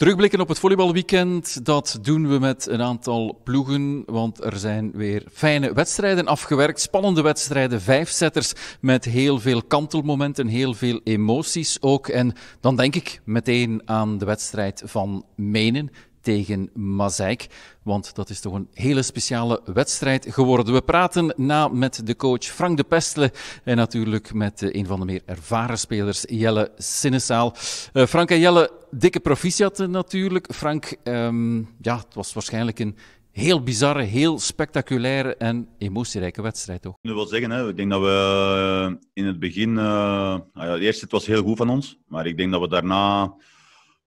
Terugblikken op het volleybalweekend, dat doen we met een aantal ploegen, want er zijn weer fijne wedstrijden afgewerkt. Spannende wedstrijden, vijfzetters met heel veel kantelmomenten, heel veel emoties ook. En dan denk ik meteen aan de wedstrijd van Menen tegen Mazeik. Want dat is toch een hele speciale wedstrijd geworden. We praten na met de coach Frank de Pestle en natuurlijk met eh, een van de meer ervaren spelers, Jelle Sinnesaal. Eh, Frank en Jelle, dikke proficiat natuurlijk. Frank, ehm, ja, het was waarschijnlijk een heel bizarre, heel spectaculaire en emotierijke wedstrijd toch? Ik wel zeggen, hè, ik denk dat we eh, in het begin, nou ja, eerst het was heel goed van ons, maar ik denk dat we daarna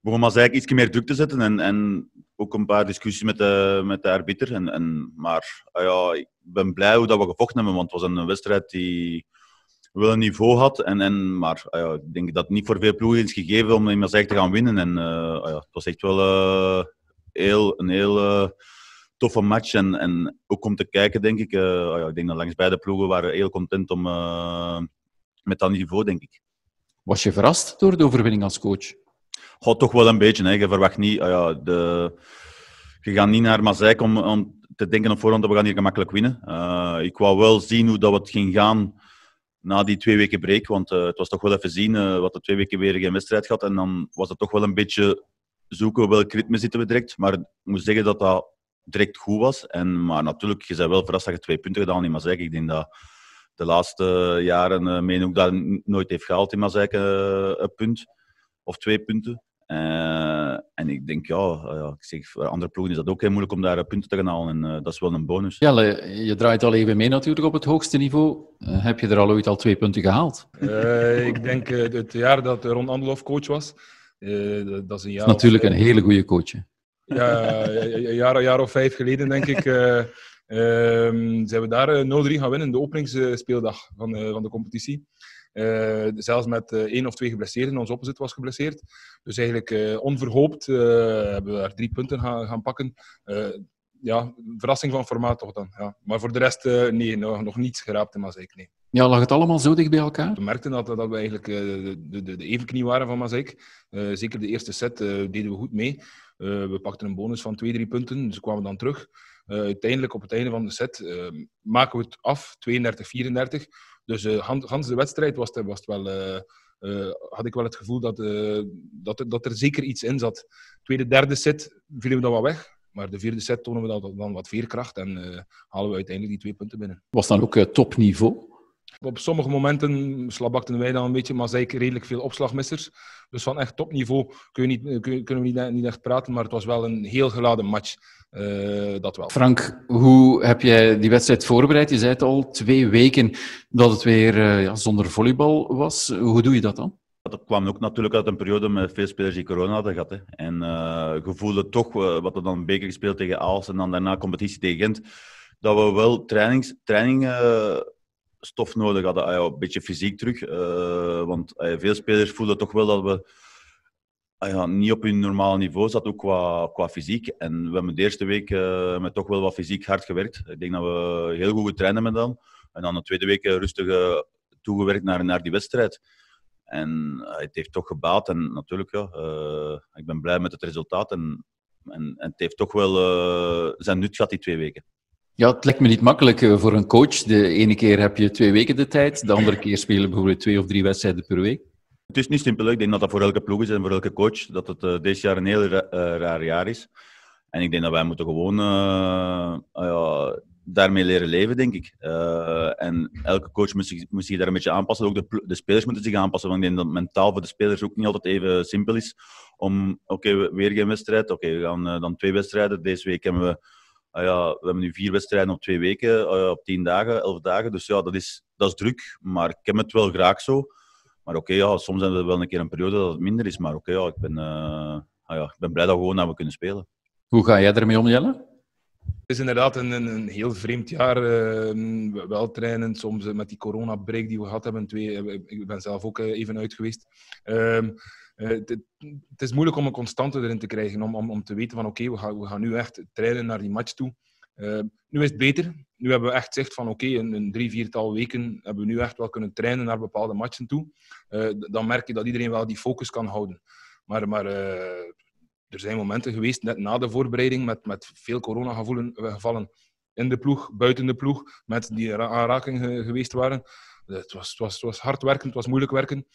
begon maar eigenlijk iets meer druk te zetten en, en ook een paar discussies met de, met de arbiter. En, en, maar ah ja, ik ben blij hoe dat we gevochten hebben, want het was een wedstrijd die wel een niveau had. En, en, maar ah ja, ik denk dat het niet voor veel ploegen is gegeven om in Maastricht te gaan winnen. En eh, ah ja, het was echt wel eh, heel, een heel eh, toffe match. En, en ook om te kijken, denk ik. ja, ik denk dat langs beide ploegen waren heel content om, met dat niveau, denk ik. Was je verrast door de overwinning als coach? Gaat toch wel een beetje. Hè. Je verwacht niet... Ah ja, de... Je gaat niet naar Mazijk om, te denken op voorhand dat we gaan hier gemakkelijk winnen. Eh, ik wou wel zien hoe dat het ging gaan na die twee weken break. Want eh, het was toch wel even zien eh, wat de twee weken weer geen wedstrijd had En dan was het toch wel een beetje zoeken welk ritme zitten we direct. Maar ik moet zeggen dat dat direct goed was. En, maar natuurlijk, je zei wel verrast dat je twee punten gedaan in Mazijk. Ik denk dat de laatste jaren uh, ook daar nooit heeft gehaald in Mazeik een punt of twee punten. Eh, en ik denk, eh, ja, ik zeg, voor andere ploegen is dat ook heel moeilijk om daar eh, punten te gaan halen. En dat is wel een bonus. Ja, je draait al even mee natuurlijk op het hoogste niveau. heb je er al ooit al twee punten gehaald? ik denk het jaar dat Ron Andelof coach was. Dat, dat, is een jaar natuurlijk een hele goede coach. Ja, een jaar, jaar, of vijf geleden, denk ik, ehm, zijn we daar 0-3 gaan winnen. De openingsspeeldag van, van de competitie. Eh, zelfs met eh, één of twee geblesseerden, ons opzet was geblesseerd. Dus eigenlijk eh, onverhoopt hebben we daar drie punten gaan, gaan pakken. ja, verrassing van formaat toch dan. Ja. Maar voor de rest, nee, nog, nog niets geraapt in zeker nee. Ja, lag het allemaal zo dicht bij elkaar? We merkten dat, dat we eigenlijk de, de, de evenknie waren van Mazijk. zeker de eerste set deden we goed mee. we pakten een bonus van twee, drie punten, dus kwamen dan terug. uiteindelijk, op het einde van de set, maken we het af, 32-34. Dus uh, hans de wedstrijd was was wel, eh, eh, had ik wel het gevoel dat, dat, dat er zeker iets in zat. Tweede, derde set vielen we dat wat weg. Maar de vierde set tonen we dan, dan wat veerkracht en halen we uiteindelijk die twee punten binnen. Was dan ook topniveau? Op sommige momenten slabakten wij dan een beetje, maar zeker redelijk veel opslagmissers. Dus van echt topniveau kun je niet, kunnen we niet, niet, echt praten, maar het was wel een heel geladen match. dat wel. Frank, hoe heb jij die wedstrijd voorbereid? Je zei het al, twee weken dat het weer eh, ja, zonder volleybal was. Hoe doe je dat dan? Dat kwam ook natuurlijk uit een periode met veel spelers die corona hadden gehad. Hè. En uh, eh, gevoelde toch, eh, wat er dan een beker gespeeld tegen Aals en dan daarna competitie tegen Gent, dat we wel trainings, training nodig hadden. Ah een beetje fysiek terug. want veel spelers voelden toch wel dat we Ah ja, niet op hun normaal niveau zat, ook qua, qua fysiek. En we hebben de eerste week eh, met toch wel wat fysiek hard gewerkt. Ik denk dat we heel goed trainen hebben dan. En dan de tweede week eh, rustig eh, toegewerkt naar, naar die wedstrijd. En het heeft toch gebaat. En natuurlijk, ja, ik ben blij met het resultaat. En, en, en het heeft toch wel zijn nut gehad, die twee weken. Ja, het lijkt me niet makkelijk voor een coach. De ene keer heb je twee weken de tijd. De andere keer spelen bijvoorbeeld twee of drie wedstrijden per week. Het is niet simpel. Ik denk dat dat voor elke ploeg is en voor elke coach dat het uh, deze jaar een heel ra eh, raar jaar is. En ik denk dat wij moeten gewoon eh, ah daarmee leren leven, denk ik. en elke coach moet zich, moet zich, daar een beetje aanpassen. Ook de, de, spelers moeten zich aanpassen. Want ik denk dat mentaal voor de spelers ook niet altijd even simpel is. Om, oké, weer geen wedstrijd. Oké, we gaan dan twee wedstrijden. Deze week hebben we, ah ja, we hebben nu vier wedstrijden op twee weken. Ah op tien dagen, elf dagen. Dus ja, dat is, dat is druk. Maar ik heb het wel graag zo. Maar oké, ja, soms hebben we wel een keer een periode dat het minder is. Maar oké, ja, ik ben, eh, ah ja, ik ben blij dat, we gewoon dat we kunnen spelen. Hoe ga jij ermee om, Jelle? Het is inderdaad een, een heel vreemd jaar. Uh, wel trainen, soms eh, met die coronabreak die we gehad hebben. Twee, eh, ik ben zelf ook even uit geweest. Ehm, het is moeilijk om een constante erin te krijgen, om, om, om te weten van oké, we, gaan, we gaan nu echt trainen naar die match toe. Ehm, nu is het beter nu hebben we echt zicht van oké, okay, in, drie, viertal weken hebben we nu echt wel kunnen trainen naar bepaalde matchen toe. Eh, dan merk je dat iedereen wel die focus kan houden. Maar, maar eh, er zijn momenten geweest, net na de voorbereiding, met, met veel eh, gevallen in de ploeg, buiten de ploeg, met die aanrakingen geweest waren. Het was, het, was, het was hard werken, het was moeilijk werken.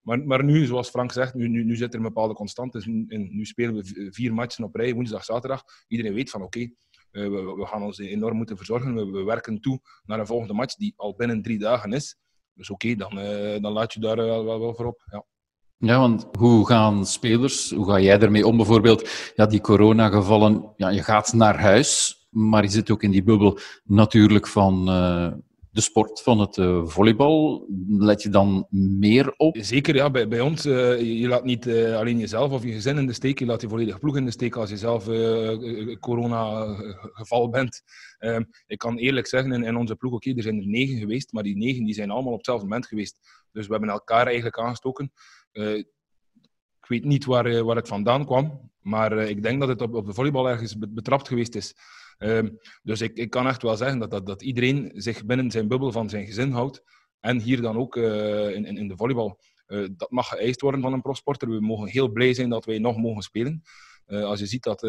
maar, maar nu, zoals Frank zegt, nu, nu, nu zit er een bepaalde constante in. Nu spelen we vier matchen op rij, woensdag, zaterdag. Iedereen weet van oké, eh, we, gaan ons enorm moeten verzorgen. We, werken toe naar een volgende match die al binnen drie dagen is. Dus oké, dan, eh, dan laat je daar eh, wel, wel, voor op. Ja. Ja, want hoe gaan spelers, hoe ga jij ermee om bijvoorbeeld? Ja, die coronagevallen, ja, je gaat naar huis, maar je zit ook in die bubbel natuurlijk van, de sport van het uh, volleybal. Let je dan meer op? Zeker, ja. Bij, bij ons, eh, je laat niet eh, alleen jezelf of je gezin in de steek. Je laat je volledige ploeg in de steek als je zelf corona-geval bent. Ehm, ik kan eerlijk zeggen, in, in onze ploeg, oké, er zijn er negen geweest. Maar die negen die zijn allemaal op hetzelfde moment geweest. Dus we hebben elkaar eigenlijk aangestoken. ik weet niet waar, waar het vandaan kwam. Maar ik denk dat het op, op de volleybal ergens betrapt geweest is. Ehm, dus ik, ik kan echt wel zeggen dat, dat, dat iedereen zich binnen zijn bubbel van zijn gezin houdt. En hier dan ook eh, in, in, de volleybal. Eh, dat mag geëist worden van een profsporter. We mogen heel blij zijn dat wij nog mogen spelen. Eh, als je ziet dat,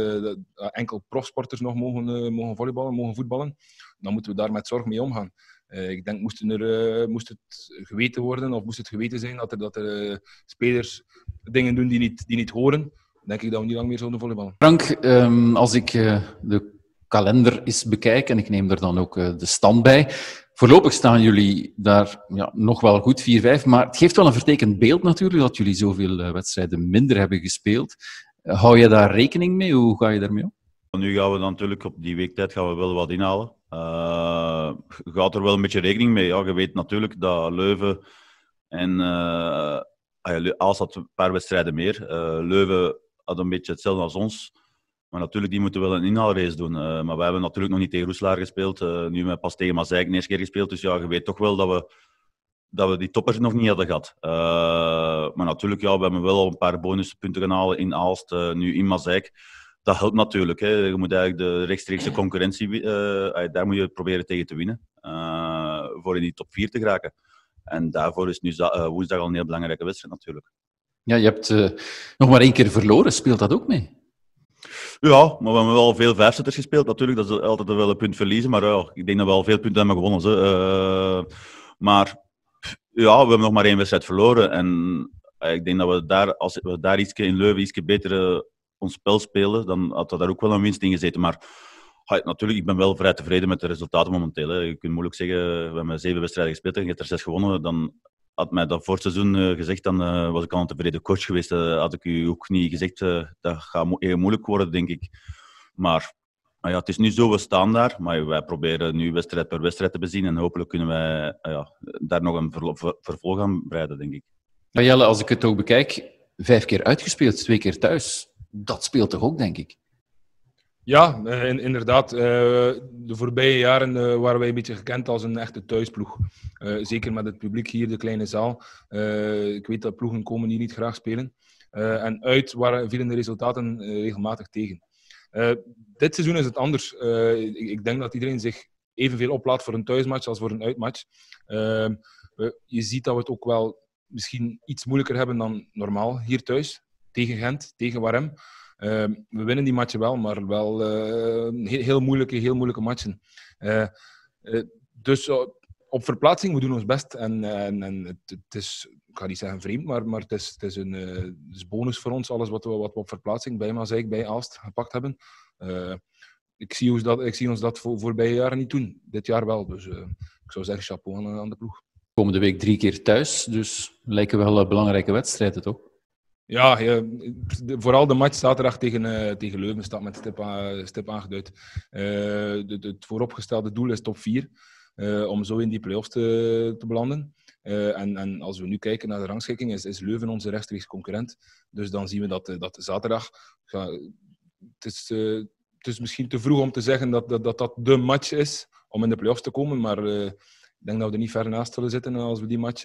enkel profsporters nog mogen, mogen volleyballen, mogen voetballen, dan moeten we daar met zorg mee omgaan. ik denk, moesten er, moest het geweten worden of moest het geweten zijn dat er, dat er spelers dingen doen die niet, die niet horen, denk ik dat we niet lang meer zouden volleyballen. Frank, ehm, als ik de kalender is bekijken. en Ik neem er dan ook eh, de stand bij. Voorlopig staan jullie daar ja, nog wel goed, 4-5. Maar het geeft wel een vertekend beeld natuurlijk dat jullie zoveel eh, wedstrijden minder hebben gespeeld. Eh, hou je daar rekening mee? Hoe ga je daarmee om? Nu gaan we dan natuurlijk op die weektijd gaan we wel wat inhalen. Uh, gaat er wel een beetje rekening mee. Ja, je weet natuurlijk dat Leuven en uh, als dat een paar wedstrijden meer. Leuven had een beetje hetzelfde als ons. Maar natuurlijk, die moeten wel een inhaalrace doen. Eh, maar we hebben natuurlijk nog niet tegen Roeselaar gespeeld. Eh, nu hebben we pas tegen Mazijk de eerste keer gespeeld. Dus ja, je weet toch wel dat we, dat we die toppers nog niet hadden gehad. Eh, maar natuurlijk, ja, we hebben wel al een paar bonuspunten gaan halen in Aalst, nu in Mazijk. Dat helpt natuurlijk. Hè. Je moet eigenlijk de rechtstreekse concurrentie, daar moet je proberen tegen te winnen. voor in die top 4 te geraken. En daarvoor is nu woensdag al een heel belangrijke wedstrijd natuurlijk. Ja, je hebt nog maar één keer verloren. Speelt dat ook mee? Ja, maar we hebben wel veel vijfzetters gespeeld. Natuurlijk, dat is altijd wel een punt verliezen. Maar ik denk dat we wel veel punten hebben gewonnen. Eh, maar ja, we hebben nog maar één wedstrijd verloren. En eh, ik denk dat we daar, als we daar iets in Leuven iets beter eh, ons spel spelen, dan had we daar ook wel een winst in gezeten. Maar natuurlijk, ik ben wel vrij tevreden met de resultaten momenteel. Je kunt moeilijk zeggen, we hebben zeven wedstrijden gespeeld en je hebt er zes gewonnen. Dan had mij dat voor het seizoen eh, gezegd, dan eh, was ik al een tevreden coach geweest. Eh, had ik u ook niet gezegd, dat gaat mo heel moeilijk worden, denk ik. Maar ja, het is nu zo, we staan daar. Maar wij proberen nu wedstrijd per wedstrijd te bezien. En hopelijk kunnen wij ja, daar nog een vervolg aan breiden, denk ik. Maar Jelle, als ik het ook bekijk, vijf keer uitgespeeld, twee keer thuis. Dat speelt toch ook, denk ik? Ja, eh, inderdaad. Eh, de voorbije jaren eh, waren wij een beetje gekend als een echte thuisploeg. zeker met het publiek hier, de kleine zaal. ik weet dat ploegen komen hier niet graag spelen. en uit waren, vielen de resultaten regelmatig tegen. dit seizoen is het anders. Ik, ik, denk dat iedereen zich evenveel oplaat voor een thuismatch als voor een uitmatch. je ziet dat we het ook wel misschien iets moeilijker hebben dan normaal hier thuis. Tegen Gent, tegen Warem. Ehm, we winnen die matchen wel, maar wel eh, heel, moeilijke, heel moeilijke matchen. Eh, eh, dus op verplaatsing, we doen ons best. En, en, het, het, is, ik ga niet zeggen vreemd, maar, maar het, is, het is een bonus voor ons, alles wat we, wat op verplaatsing bij Mazeik, bij Aalst gepakt hebben. ik, zie ons dat, ik zie ons dat voor, voorbije jaren niet doen. Dit jaar wel, dus ik zou zeggen chapeau aan, aan de ploeg komende week drie keer thuis. Dus lijken wel belangrijke wedstrijden, toch? Ja, vooral de match zaterdag tegen, eh, tegen Leuven staat met stip, uh, aangeduid. Eh, de, de, het vooropgestelde doel is top 4, eh, om zo in die play-offs te, te belanden. en, en, als we nu kijken naar de rangschikking, is, is Leuven onze rechtstreeks concurrent. Dus dan zien we dat, dat zaterdag. het, is, het, is, misschien te vroeg om te zeggen dat dat, dat, dat de match is om in de play-offs te komen. Maar ik denk dat we er niet ver naast zullen zitten als we die match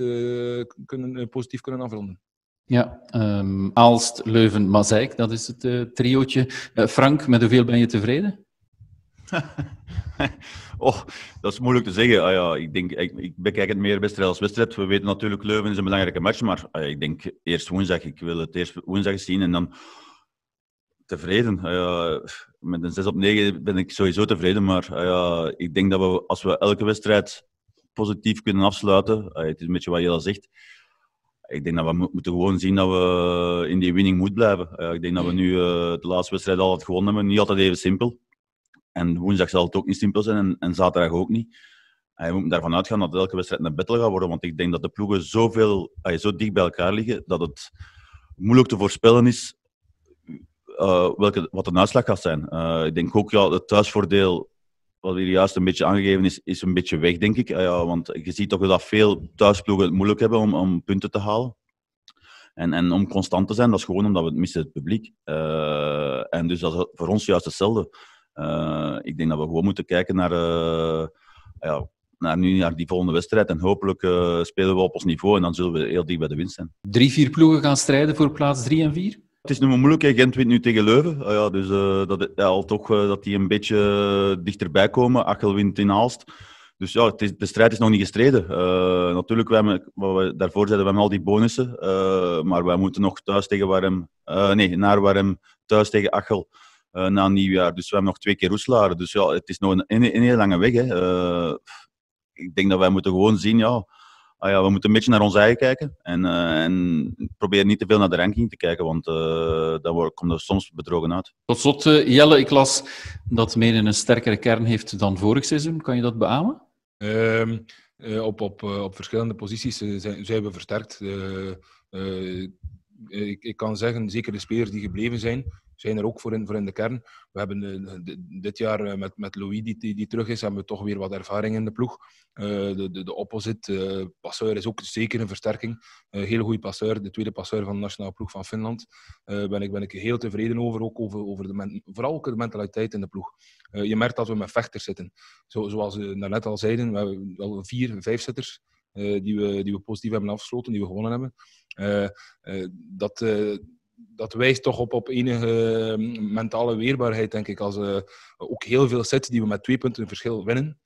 kunnen, positief kunnen afronden. Ja, um, Aalst, Leuven, Mazijk, dat is het uh, Frank, met hoeveel ben je tevreden? oh, dat is moeilijk te zeggen. Ah, ja, ik, denk, ik, ik bekijk het meer wedstrijd als wedstrijd. We weten natuurlijk, Leuven is een belangrijke match, maar ah ik denk eerst woensdag. Ik wil het eerst woensdag zien en dan tevreden. Ah, ja, met een 6 op 9 ben ik sowieso tevreden, maar ah ja, ik denk dat we, als we elke wedstrijd positief kunnen afsluiten, ah het is een beetje wat je al zegt, ik denk dat we moeten gewoon zien dat we in die winning moeten blijven. Eh, ik denk dat we nu eh, de laatste wedstrijd altijd gewonnen hebben. Niet altijd even simpel. En woensdag zal het ook niet simpel zijn en, en zaterdag ook niet. En eh, je moet daarvan uitgaan dat elke wedstrijd een battle gaat worden. Want ik denk dat de ploegen zoveel, zo dicht bij elkaar liggen dat het moeilijk te voorspellen is welke, wat de uitslag gaat zijn. ik denk ook ja, het thuisvoordeel wat hier juist een beetje aangegeven is, is een beetje weg, denk ik. Ah ja, want je ziet toch dat veel thuisploegen het moeilijk hebben om, om punten te halen. En, en om constant te zijn, dat is gewoon omdat we het missen, het publiek. Uh, en dus dat is voor ons juist hetzelfde. Eh, ik denk dat we gewoon moeten kijken naar, eh, ja, naar, nu, naar die volgende wedstrijd. En hopelijk spelen we op ons niveau en dan zullen we heel dicht bij de winst zijn. Drie, vier ploegen gaan strijden voor plaats drie en vier? Het is nu moeilijk, Gent wint nu tegen Leuven. Ah ja, dus eh, dat, ja, al toch eh, dat die een beetje eh, dichterbij komen. Achel wint in Aalst. Dus ja, is, de strijd is nog niet gestreden. natuurlijk, wij, wat we daarvoor zeiden, we hebben al die bonussen. maar wij moeten nog thuis tegen Warm... nee, naar Warm, thuis tegen Achel na nieuwjaar. Dus we hebben nog twee keer Roeselare. Dus ja, het is nog een, een, lange weg. Hè. ik denk dat wij moeten gewoon zien, ja ah ja, we moeten een beetje naar ons eigen kijken. En, uh, en probeer niet te veel naar de ranking te kijken, want uh, eh, dan komt er soms bedrogen uit. Tot slot, eh, Jelle, ik las dat Menen een sterkere kern heeft dan vorig seizoen. Kan je dat beamen? Ehm, op, op, op verschillende posities zijn, zijn we versterkt. Ik, ik, kan zeggen, zeker de spelers die gebleven zijn, zijn er ook voor in, voor in de kern. We hebben eh, dit jaar eh, met, met Louis, die, die, terug is, hebben we toch weer wat ervaring in de ploeg. Eh, de, de, de opposite passeur is ook zeker een versterking. heel goede passeur, de tweede passeur van de nationale ploeg van Finland. Daar ben, ik, ben ik heel tevreden over, ook over, over de vooral ook de mentaliteit in de ploeg. je merkt dat we met vechters zitten. Zo, zoals we net al zeiden, we hebben wel vier, vijf zitters. die, we, die we positief hebben afgesloten, die we gewonnen hebben. dat, dat wijst toch op, op enige ehm, mentale weerbaarheid, denk ik. Als eh, ook heel veel sets die we met twee punten verschil winnen,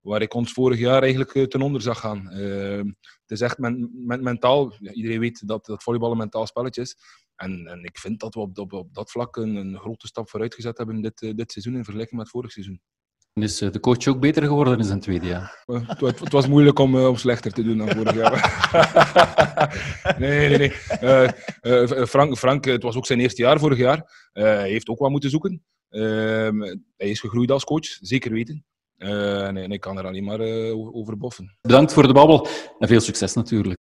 waar ik ons vorig jaar eigenlijk eh, ten onder zag gaan. Ehm, het is echt men, mentaal, iedereen weet dat, dat volleybal een mentaal spelletje is. En, en ik vind dat we op, op, dat vlak een, een, grote stap vooruit gezet hebben dit, eh, dit seizoen in vergelijking met vorig seizoen is eh, de coach ook beter geworden in zijn tweede jaar? Eh, het, het was moeilijk om, eh, om slechter te doen dan vorig jaar. nee, nee, nee. Frank, Frank, het was ook zijn eerste jaar vorig jaar. Hij heeft ook wat moeten zoeken. Ehm, hij is gegroeid als coach, zeker weten. en, nee, ik kan er alleen maar over boffen. Bedankt voor de babbel en veel succes natuurlijk.